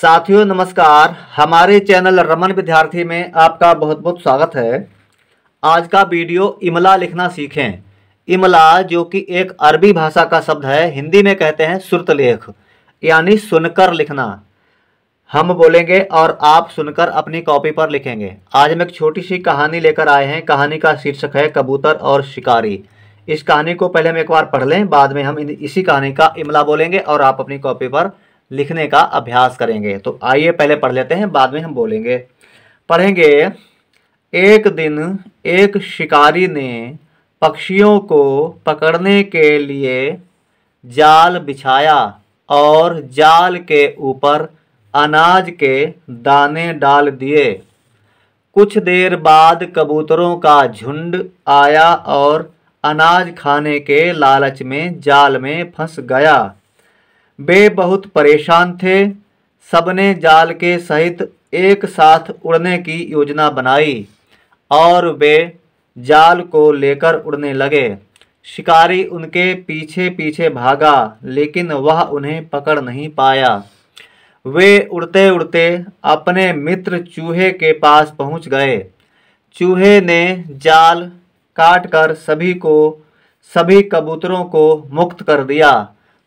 साथियों नमस्कार हमारे चैनल रमन विद्यार्थी में आपका बहुत बहुत स्वागत है आज का वीडियो इमला लिखना सीखें इमला जो कि एक अरबी भाषा का शब्द है हिंदी में कहते हैं लेख यानी सुनकर लिखना हम बोलेंगे और आप सुनकर अपनी कॉपी पर लिखेंगे आज हम एक छोटी सी कहानी लेकर आए हैं कहानी का शीर्षक है कबूतर और शिकारी इस कहानी को पहले हम एक बार पढ़ लें बाद में हम इसी कहानी का इमला बोलेंगे और आप अपनी कॉपी पर लिखने का अभ्यास करेंगे तो आइए पहले पढ़ लेते हैं बाद में हम बोलेंगे पढ़ेंगे एक दिन एक शिकारी ने पक्षियों को पकड़ने के लिए जाल बिछाया और जाल के ऊपर अनाज के दाने डाल दिए कुछ देर बाद कबूतरों का झुंड आया और अनाज खाने के लालच में जाल में फंस गया वे बहुत परेशान थे सबने जाल के सहित एक साथ उड़ने की योजना बनाई और वे जाल को लेकर उड़ने लगे शिकारी उनके पीछे पीछे भागा लेकिन वह उन्हें पकड़ नहीं पाया वे उड़ते उड़ते अपने मित्र चूहे के पास पहुंच गए चूहे ने जाल काटकर सभी को सभी कबूतरों को मुक्त कर दिया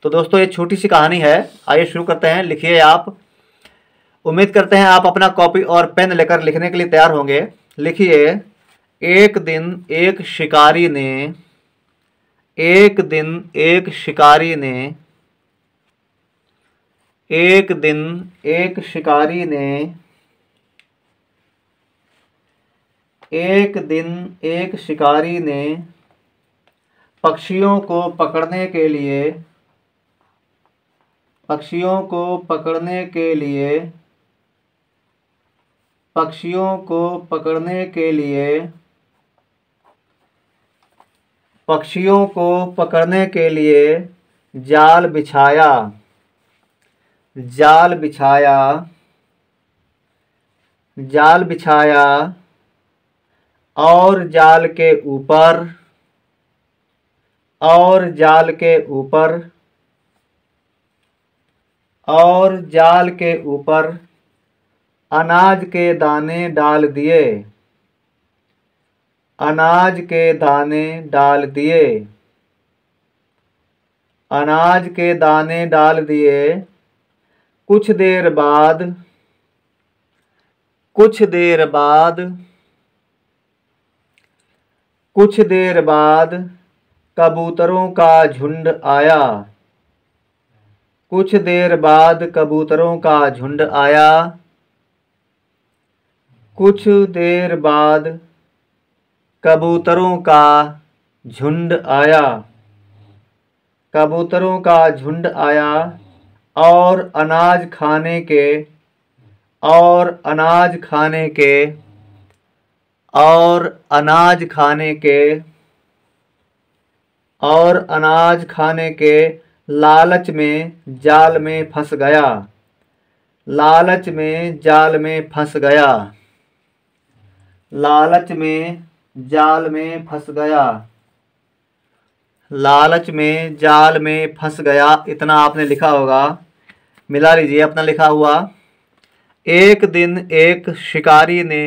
तो दोस्तों ये छोटी सी कहानी है आइए शुरू करते हैं लिखिए आप उम्मीद करते हैं आप अपना कॉपी और पेन लेकर लिखने के लिए तैयार होंगे लिखिए एक दिन एक शिकारी ने एक दिन एक शिकारी ने एक दिन एक शिकारी ने एक दिन एक शिकारी ने पक्षियों को पकड़ने के लिए पक्षियों को पकड़ने के लिए पक्षियों को पकड़ने के लिए पक्षियों को पकड़ने के लिए जाल बिछाया जाल बिछाया जाल बिछाया और जाल के ऊपर और जाल के ऊपर और जाल के ऊपर अनाज के दाने डाल दिए अनाज के दाने डाल दिए अनाज के दाने डाल दिए कुछ देर बाद कुछ देर बाद कुछ देर बाद कबूतरों का झुंड आया कुछ देर बाद कबूतरों का झुंड आया कुछ देर बाद कबूतरों का झुंड आया कबूतरों का झुंड आया और अनाज खाने के और अनाज खाने के और अनाज खाने के और अनाज खाने के लालच में जाल में फंस गया लालच में जाल में फंस गया लालच में जाल में फंस गया लालच में जाल में फंस गया इतना आपने लिखा होगा मिला लीजिए अपना लिखा हुआ एक दिन एक शिकारी ने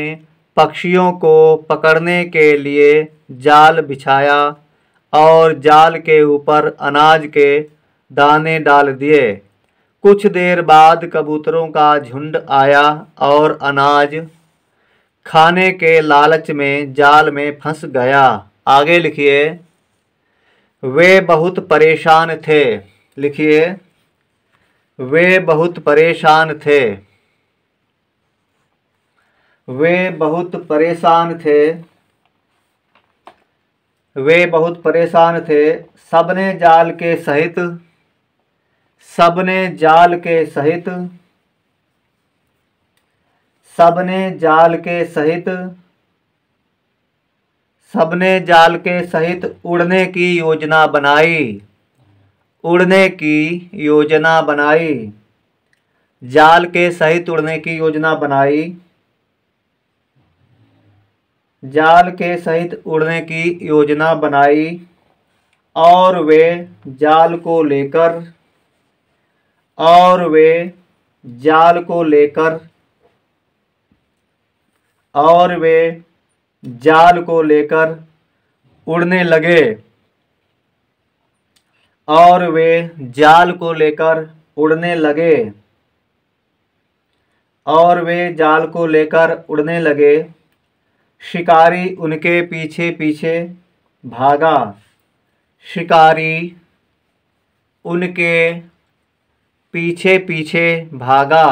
पक्षियों को पकड़ने के लिए जाल बिछाया और जाल के ऊपर अनाज के दाने डाल दिए कुछ देर बाद कबूतरों का झुंड आया और अनाज खाने के लालच में जाल में फंस गया आगे लिखिए वे बहुत परेशान थे लिखिए वे बहुत परेशान थे वे बहुत परेशान थे वे बहुत परेशान थे सबने जाल के सहित सबने जाल के सहित सबने जाल के सहित सबने जाल के सहित उड़ने की योजना बनाई उड़ने की योजना बनाई जाल के सहित उड़ने की योजना बनाई जाल के सहित उड़ने की योजना बनाई और वे जाल को लेकर और वे जाल को लेकर और वे जाल को लेकर उड़ने लगे और वे जाल को लेकर उड़ने लगे और वे जाल को लेकर उड़ने लगे शिकारी उनके पीछे पीछे भागा शिकारी उनके पीछे पीछे भागा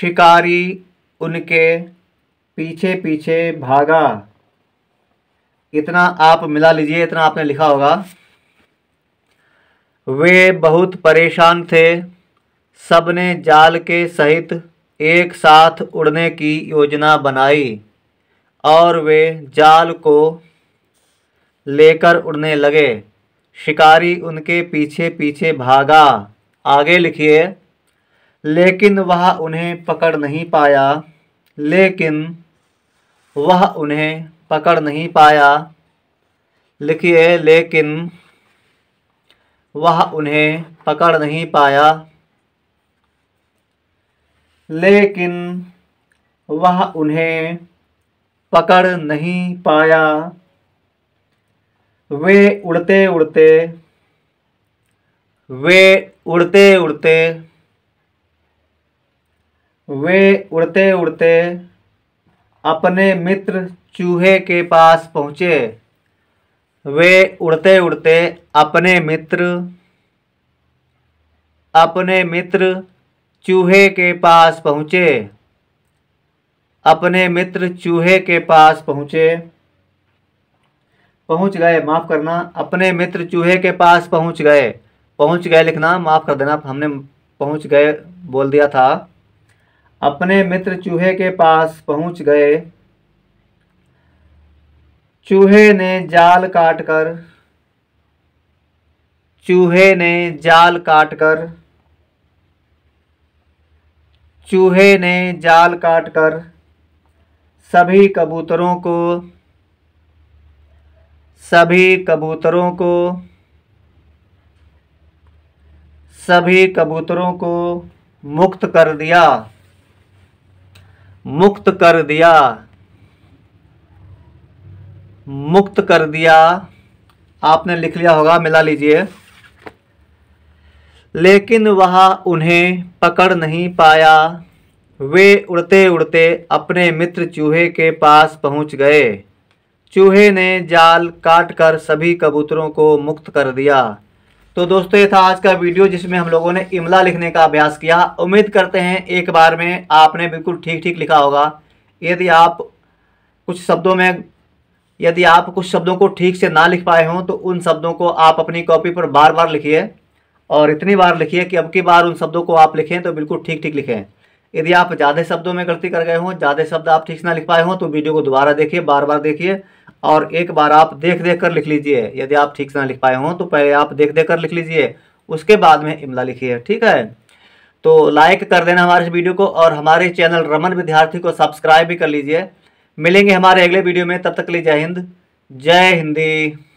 शिकारी उनके पीछे पीछे भागा इतना आप मिला लीजिए इतना आपने लिखा होगा वे बहुत परेशान थे सबने जाल के सहित एक साथ उड़ने की योजना बनाई और वे जाल को लेकर उड़ने लगे शिकारी उनके पीछे पीछे भागा आगे लिखिए लेकिन वह उन्हें पकड़ नहीं पाया लेकिन वह उन्हें पकड़ नहीं पाया लिखिए लेकिन वह उन्हें पकड़ नहीं पाया लेकिन वह उन्हें पकड़ नहीं पाया वे उड़ते उड़ते वे उड़ते उड़ते वे उड़ते उड़ते अपने मित्र चूहे के पास पहुँचे वे उड़ते उड़ते अपने मित्र अपने मित्र चूहे के पास पहुँचे अपने मित्र चूहे के पास पहुँचे पहुंच गए माफ़ करना अपने मित्र चूहे के पास पहुंच गए पहुंच गए लिखना माफ़ कर देना हमने पहुंच गए बोल दिया था अपने मित्र चूहे के पास पहुंच गए चूहे ने जाल काट कर चूहे ने जाल काट कर चूहे ने जाल काट कर सभी कबूतरों को सभी कबूतरों को सभी कबूतरों को मुक्त कर दिया मुक्त कर दिया मुक्त कर दिया आपने लिख लिया होगा मिला लीजिए लेकिन वह उन्हें पकड़ नहीं पाया वे उड़ते उड़ते अपने मित्र चूहे के पास पहुंच गए चूहे ने जाल काट कर सभी कबूतरों को मुक्त कर दिया तो दोस्तों ये था आज का वीडियो जिसमें हम लोगों ने इमला लिखने का अभ्यास किया उम्मीद करते हैं एक बार में आपने बिल्कुल ठीक ठीक लिखा होगा यदि आप कुछ शब्दों में यदि आप कुछ शब्दों को ठीक से ना लिख पाए हों तो उन शब्दों को आप अपनी कॉपी पर बार बार लिखिए और इतनी बार लिखिए कि अब की बार उन शब्दों को आप लिखें तो बिल्कुल ठीक ठीक लिखें यदि आप ज़्यादा शब्दों में गलती कर गए हों ज़्यादा शब्द आप ठीक से ना लिख पाए हों तो वीडियो को दोबारा देखिए बार बार देखिए और एक बार आप देख देख कर लिख लीजिए यदि आप ठीक से ना लिख पाए हों तो पहले आप देख देख कर लिख लीजिए उसके बाद में इमला लिखिए ठीक है तो लाइक कर देना हमारे इस वीडियो को और हमारे चैनल रमन विद्यार्थी को सब्सक्राइब भी कर लीजिए मिलेंगे हमारे अगले वीडियो में तब तक के लिए जय हिंद जय हिंदी